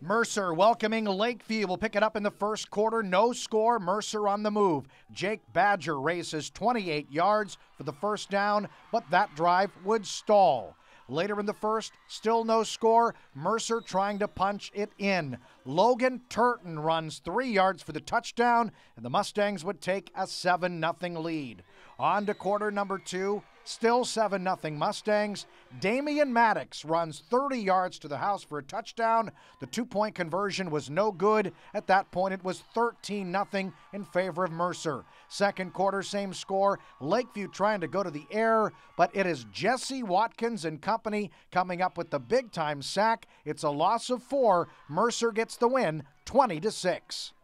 Mercer welcoming Lakeview will pick it up in the first quarter. No score. Mercer on the move. Jake Badger races 28 yards for the first down, but that drive would stall. Later in the first, still no score. Mercer trying to punch it in. Logan Turton runs three yards for the touchdown, and the Mustangs would take a 7 0 lead. On to quarter number two. Still 7 0 Mustangs. Damian Maddox runs 30 yards to the house for a touchdown. The two point conversion was no good. At that point, it was 13 0 in favor of Mercer. Second quarter, same score. Lakeview trying to go to the air, but it is Jesse Watkins and company coming up with the big time sack. It's a loss of four. Mercer gets the win 20 to 6.